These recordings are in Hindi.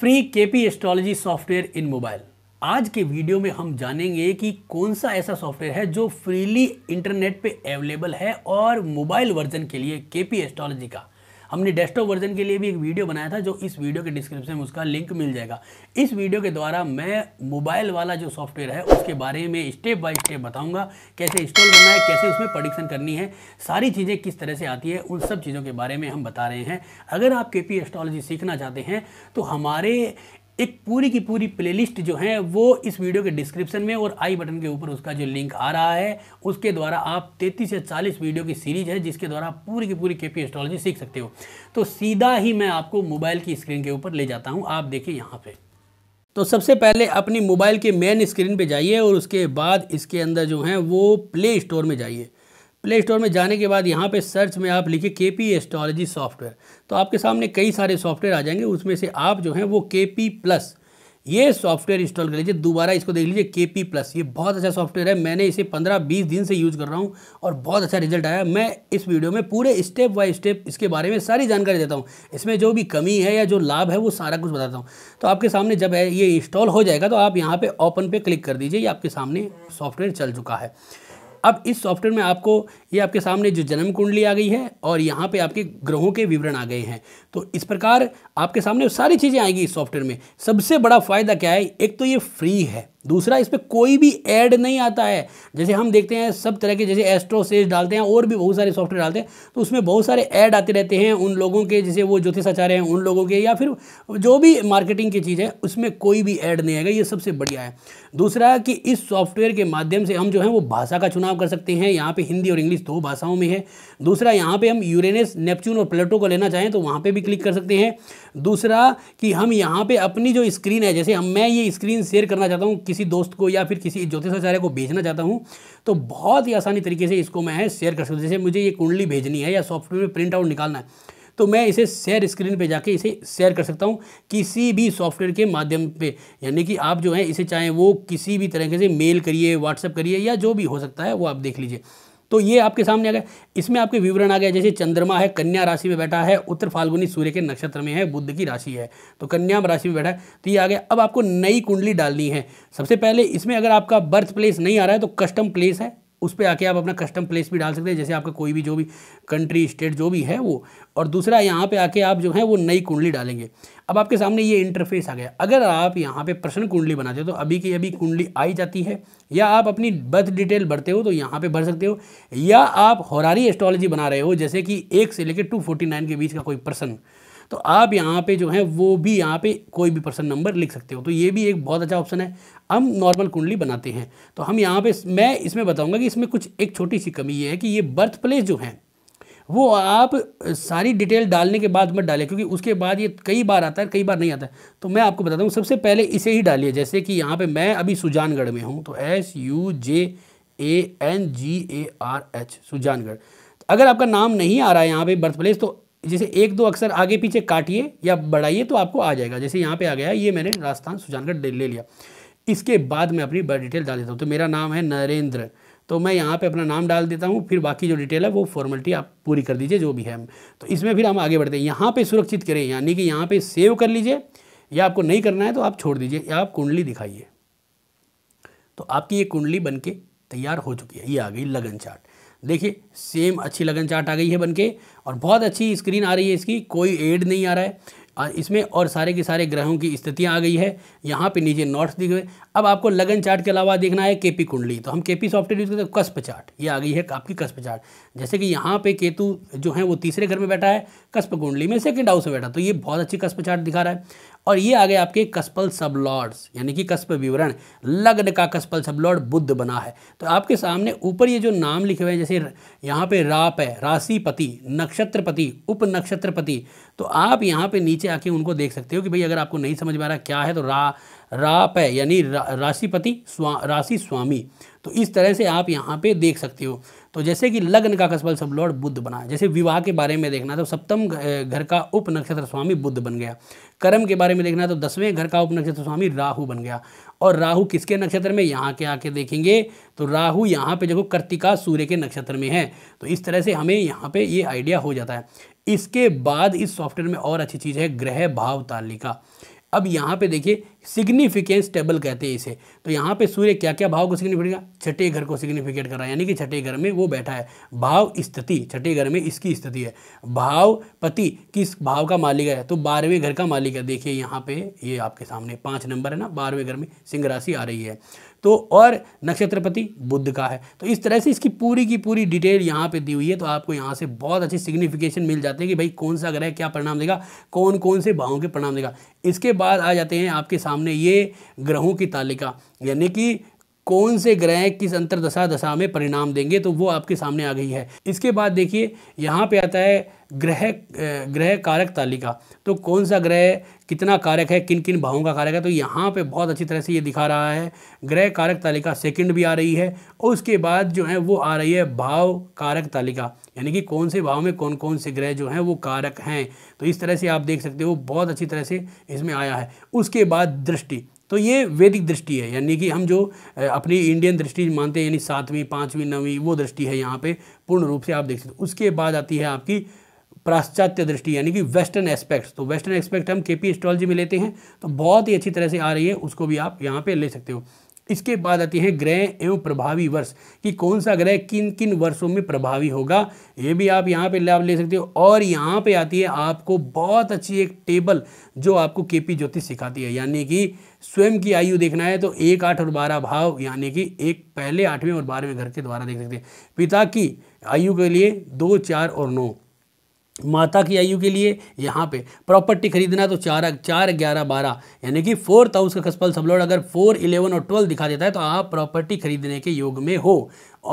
free KP astrology software in mobile आज के वीडियो में हम जानेंगे कि कौन सा ऐसा सॉफ्टवेयर है जो फ्रीली इंटरनेट पे अवेलेबल है और मोबाइल वर्जन के लिए केपी एस्ट्रोलॉजी का हमने डेस्कटॉप वर्जन के लिए भी एक वीडियो बनाया था जो इस वीडियो के डिस्क्रिप्शन में उसका लिंक मिल जाएगा इस वीडियो के द्वारा मैं मोबाइल वाला जो सॉफ्टवेयर है उसके बारे में स्टेप बाय स्टेप बताऊँगा कैसे इंस्टॉल करना है कैसे उसमें प्रडिक्शन करनी है सारी चीज़ें किस तरह से आती है उन सब चीज़ों के बारे में हम बता रहे हैं अगर आप के पी एस्ट्रोलॉजी सीखना चाहते हैं तो हमारे एक पूरी की पूरी प्लेलिस्ट जो है वो इस वीडियो के डिस्क्रिप्शन में और आई बटन के ऊपर उसका जो लिंक आ रहा है उसके द्वारा आप 33 से 40 वीडियो की सीरीज है जिसके द्वारा आप पूरी की पूरी केपी एस्ट्रोलॉजी सीख सकते हो तो सीधा ही मैं आपको मोबाइल की स्क्रीन के ऊपर ले जाता हूँ आप देखिए यहाँ पर तो सबसे पहले अपनी मोबाइल के मेन स्क्रीन पर जाइए और उसके बाद इसके अंदर जो है वो प्ले स्टोर में जाइए प्ले स्टोर में जाने के बाद यहाँ पे सर्च में आप लिखे के पी एस्ट्रोलॉजी सॉफ्टवेयर तो आपके सामने कई सारे सॉफ्टवेयर आ जाएंगे उसमें से आप जो हैं वो के पी प्लस ये सॉफ्टवेयर इंस्टॉल कर लीजिए दोबारा इसको देख लीजिए के पी प्लस ये बहुत अच्छा सॉफ्टवेयर है मैंने इसे पंद्रह बीस दिन से यूज़ कर रहा हूँ और बहुत अच्छा रिजल्ट आया मैं इस वीडियो में पूरे स्टेप बाय स्टेप इसके बारे में सारी जानकारी देता हूँ इसमें जो भी कमी है या जो लाभ है वो सारा कुछ बताता हूँ तो आपके सामने जब ये इंस्टॉल हो जाएगा तो आप यहाँ पर ओपन पर क्लिक कर दीजिए ये आपके सामने सॉफ्टवेयर चल चुका है अब इस सॉफ्टवेयर में आपको ये आपके सामने जो जन्म कुंडली आ गई है और यहाँ पे आपके ग्रहों के विवरण आ गए हैं तो इस प्रकार आपके सामने सारी चीज़ें आएंगी इस सॉफ्टवेयर में सबसे बड़ा फ़ायदा क्या है एक तो ये फ्री है दूसरा इस पर कोई भी ऐड नहीं आता है जैसे हम देखते हैं सब तरह के जैसे एस्ट्रोसेज डालते हैं और भी बहुत सारे सॉफ्टवेयर डालते हैं तो उसमें बहुत सारे ऐड आते रहते हैं उन लोगों के जैसे वो ज्योतिष आचार्य हैं उन लोगों के या फिर जो भी मार्केटिंग की चीज़ है उसमें कोई भी ऐड नहीं आएगा ये सबसे बढ़िया है दूसरा कि इस सॉफ्टवेयर के माध्यम से हम जो है वो भाषा का चुनाव कर सकते हैं यहाँ पर हिंदी और इंग्लिश दो भाषाओं में है दूसरा यहाँ पर हम यूरेनस नेपच्यून और प्लेटो को लेना चाहें तो वहाँ पर भी क्लिक कर सकते हैं दूसरा कि हम यहाँ पर अपनी जो स्क्रीन है जैसे मैं ये स्क्रीन शेयर करना चाहता हूँ किसी दोस्त को या फिर किसी ज्योतिषाचार्य को भेजना चाहता हूँ तो बहुत ही आसानी तरीके से इसको मैं शेयर कर सकता हूँ जैसे मुझे ये कुंडली भेजनी है या सॉफ्टवेयर में प्रिंट आउट निकालना है तो मैं इसे शेयर स्क्रीन पे जाके इसे शेयर कर सकता हूँ किसी भी सॉफ्टवेयर के माध्यम पे यानी कि आप जो है इसे चाहे वो किसी भी तरीके से मेल करिए व्हाट्सअप करिए या जो भी हो सकता है वो आप देख लीजिए तो ये आपके सामने आ गया इसमें आपके विवरण आ गया जैसे चंद्रमा है कन्या राशि में बैठा है उत्तर फाल्गुनी सूर्य के नक्षत्र में है बुद्ध की राशि है तो कन्या राशि में बैठा है तो ये आ गया अब आपको नई कुंडली डालनी है सबसे पहले इसमें अगर आपका बर्थ प्लेस नहीं आ रहा है तो कस्टम प्लेस है उस पर आके आप अपना कस्टम प्लेस भी डाल सकते हैं जैसे आपका कोई भी जो भी कंट्री स्टेट जो भी है वो और दूसरा यहाँ पे आके आप जो है वो नई कुंडली डालेंगे अब आपके सामने ये इंटरफेस आ गया अगर आप यहाँ पे प्रश्न कुंडली बनाते हो तो अभी की अभी कुंडली आई जाती है या आप अपनी बर्थ डिटेल भरते हो तो यहाँ पर भर सकते हो या आप हौरारी एस्ट्रोलॉजी बना रहे हो जैसे कि एक से लेकर टू के बीच का कोई प्रश्न तो आप यहाँ पे जो है वो भी यहाँ पे कोई भी पर्सन नंबर लिख सकते हो तो ये भी एक बहुत अच्छा ऑप्शन है हम नॉर्मल कुंडली बनाते हैं तो हम यहाँ पे मैं इसमें बताऊँगा कि इसमें कुछ एक छोटी सी कमी ये है कि ये बर्थ प्लेस जो है वो आप सारी डिटेल डालने के बाद मत डालें क्योंकि उसके बाद ये कई बार आता है कई बार नहीं आता है तो मैं आपको बताता हूँ सबसे पहले इसे ही डालिए जैसे कि यहाँ पर मैं अभी सुजानगढ़ में हूँ तो S U J A N G A R H Sujangarh अगर आपका नाम नहीं आ रहा है यहाँ पे बर्थ प्लेस तो जैसे एक दो अक्सर आगे पीछे काटिए या बढ़ाइए तो आपको आ जाएगा जैसे यहाँ पे आ गया ये मैंने राजस्थान सुजानगढ़ ले लिया इसके बाद मैं अपनी डिटेल डाल देता हूँ तो मेरा नाम है नरेंद्र तो मैं यहाँ पे अपना नाम डाल देता हूँ फिर बाकी जो डिटेल है वो फॉर्मेलिटी आप पूरी कर दीजिए जो भी है तो इसमें फिर हम आगे बढ़ते हैं यहाँ पर सुरक्षित करें यानी कि यहाँ पर सेव कर लीजिए या आपको नहीं करना है तो आप छोड़ दीजिए या आप कुंडली दिखाइए तो आपकी ये कुंडली बन के तैयार हो चुकी है ये आ गई लगन चार्ट देखिए सेम अच्छी लगन चार्ट आ गई है बनके और बहुत अच्छी स्क्रीन आ रही है इसकी कोई एड नहीं आ रहा है इसमें और सारे के सारे ग्रहों की स्थितियाँ आ गई है यहाँ पे नीचे नोट्स दिख गए अब आपको लगन चार्ट के अलावा देखना है केपी कुंडली तो हम केपी सॉफ्टवेयर यूज़ करते हैं कस्प चार्ट ये आ गई है आपकी कस्प चार्ट जैसे कि यहाँ पे केतु जो है वो तीसरे घर में बैठा है कस्प कुंडली में सेकेंड हाउस में बैठा तो ये बहुत अच्छी कस्प चार्ट दिखा रहा है और ये आ गए आपके कस्पल लॉर्ड्स यानी कि कस्प विवरण लग्न का कस्पल लॉर्ड बुद्ध बना है तो आपके सामने ऊपर ये जो नाम लिखे हुए हैं जैसे यहाँ पे राप है राशिपति नक्षत्रपति उप नक्षत्रपति तो आप यहाँ पे नीचे आके उनको देख सकते हो कि भाई अगर आपको नहीं समझ में आ रहा क्या है तो रा राप है यानी रा, राशिपति स्वा राशि स्वामी तो इस तरह से आप यहाँ पे देख सकते हो तो जैसे कि लग्न का कसबल सब लॉर्ड बुद्ध बना जैसे विवाह के बारे में देखना तो सप्तम घर का उप नक्षत्र स्वामी बुद्ध बन गया कर्म के बारे में देखना तो दसवें घर का उप नक्षत्र स्वामी राहु बन गया और राहु किसके नक्षत्र में यहाँ के आके देखेंगे तो राहु यहाँ पे देखो कर्तिका सूर्य के नक्षत्र में है तो इस तरह से हमें यहाँ पे ये आइडिया हो जाता है इसके बाद इस सॉफ्टवेयर में और अच्छी चीज़ है ग्रह भाव तालिका अब यहाँ पे देखिए सिग्निफिकेंस टेबल कहते हैं इसे तो यहाँ पे सूर्य क्या क्या भाव को सिग्निफिकेट कर छठे घर को सिग्निफिकेट कर रहा है यानी कि छठे घर में वो बैठा है भाव स्थिति छठे घर में इसकी स्थिति है भाव पति किस भाव का मालिक है तो बारहवें घर का मालिक है देखिए यहाँ पे ये आपके सामने पाँच नंबर है ना बारहवें घर में सिंह राशि आ रही है तो और नक्षत्रपति बुद्ध का है तो इस तरह से इसकी पूरी की पूरी डिटेल यहाँ पे दी हुई है तो आपको यहाँ से बहुत अच्छी सिग्निफिकेशन मिल जाती है कि भाई कौन सा ग्रह क्या परिणाम देगा कौन कौन से भावों के परिणाम देगा इसके बाद आ जाते हैं आपके सामने ये ग्रहों की तालिका यानी कि कौन से ग्रह किस अंतरदशा दशा में परिणाम देंगे तो वो आपके सामने आ गई है इसके बाद देखिए यहाँ पे आता है ग्रह ग्रह कारक तालिका तो कौन सा ग्रह कितना कारक है किन किन भावों का कारक है तो यहाँ पे बहुत अच्छी तरह से ये दिखा रहा है ग्रह कारक तालिका सेकंड भी आ रही है और उसके बाद जो है वो आ रही है भाव कारक तालिका यानी कि कौन से भाव में कौन कौन से ग्रह जो हैं वो कारक हैं तो इस तरह से आप देख सकते हो बहुत अच्छी तरह से इसमें आया है उसके बाद दृष्टि तो ये वैदिक दृष्टि है यानी कि हम जो अपनी इंडियन दृष्टि मानते हैं यानी सातवीं पाँचवीं नवीं वो दृष्टि है यहाँ पे पूर्ण रूप से आप देख सकते हो उसके बाद आती है आपकी पाश्चात्य दृष्टि यानी कि वेस्टर्न एस्पेक्ट्स तो वेस्टर्न एस्पेक्ट हम के पी एस्ट्रोलॉजी में लेते हैं तो बहुत ही अच्छी तरह से आ रही है उसको भी आप यहाँ पर ले सकते हो इसके बाद आती है ग्रह एवं प्रभावी वर्ष कि कौन सा ग्रह किन किन वर्षों में प्रभावी होगा ये भी आप यहाँ पे लाभ ले सकते हो और यहाँ पे आती है आपको बहुत अच्छी एक टेबल जो आपको के पी ज्योतिष सिखाती है यानी कि स्वयं की आयु देखना है तो एक आठ और बारह भाव यानी कि एक पहले आठवें और बारहवें घर के द्वारा देख सकते हैं पिता की आयु के लिए दो चार और नौ माता की आयु के लिए यहाँ पे प्रॉपर्टी खरीदना तो चार चार ग्यारह बारह यानी कि फोर्थ हाउस का खसपल सबलोड अगर फोर इलेवन और ट्वेल्व दिखा देता है तो आप प्रॉपर्टी खरीदने के योग में हो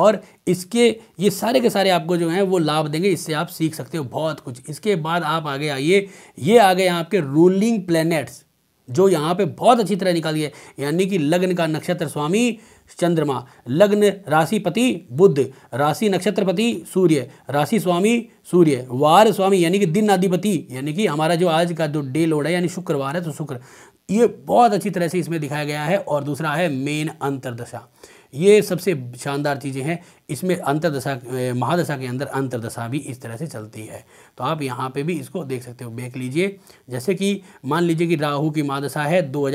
और इसके ये सारे के सारे आपको जो है वो लाभ देंगे इससे आप सीख सकते हो बहुत कुछ इसके बाद आप आगे आइए ये आ गए आपके रूलिंग प्लैनेट्स जो यहाँ पे बहुत अच्छी तरह निकाली है यानी कि लग्न का नक्षत्र स्वामी चंद्रमा लग्न राशिपति बुद्ध राशि नक्षत्रपति सूर्य राशि स्वामी सूर्य वार स्वामी यानी कि दिन अधिपति यानी कि हमारा जो आज का जो डे लोड है यानी शुक्रवार है तो शुक्र ये बहुत अच्छी तरह से इसमें दिखाया गया है और दूसरा है मेन अंतरदशा ये सबसे शानदार चीज़ें हैं इसमें अंतरदशा महादशा के अंदर अंतरदशा भी इस तरह से चलती है तो आप यहाँ पे भी इसको देख सकते हो देख लीजिए जैसे कि मान लीजिए कि राहु की मादशा है दो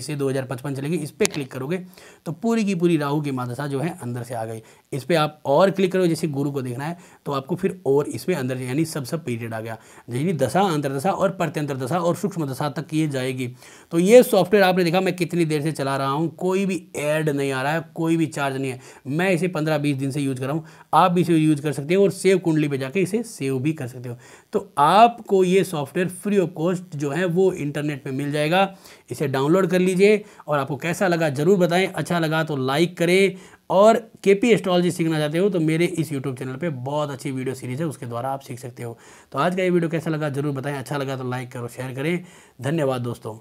से दो चलेगी इस पर क्लिक करोगे तो पूरी की पूरी राहु की मादशा जो है अंदर से आ गई इस पर आप और क्लिक करोगे जैसे गुरु को देखना है तो आपको फिर और इसमें अंदर यानी सब सब पीरियड आ गया यानी दशा अंतरदशा और प्रत्यंतर दशा और सूक्ष्म दशा तक ये जाएगी तो ये सॉफ्टवेयर आपने देखा मैं कितनी देर से चला रहा हूँ कोई भी एड नहीं आ रहा है कोई भी चार्ज नहीं है मैं इसे पंद्रह बीस दिन से यूज़ कर रहा हूँ आप भी इसे यूज़ कर सकते हो और सेव कुंडली पर जाकर इसे सेव भी कर सकते हो तो आपको ये सॉफ्टवेयर फ्री ऑफ कॉस्ट जो है वो इंटरनेट पे मिल जाएगा इसे डाउनलोड कर लीजिए और आपको कैसा लगा ज़रूर बताएं अच्छा लगा तो लाइक करें और के पी एस्ट्रॉलजी सीखना चाहते हो तो मेरे इस यूट्यूब चैनल पे बहुत अच्छी वीडियो सीरीज़ है उसके द्वारा आप सीख सकते हो तो आज का ये वीडियो कैसा लगा ज़रूर बताएं अच्छा लगा तो लाइक करो शेयर करें धन्यवाद दोस्तों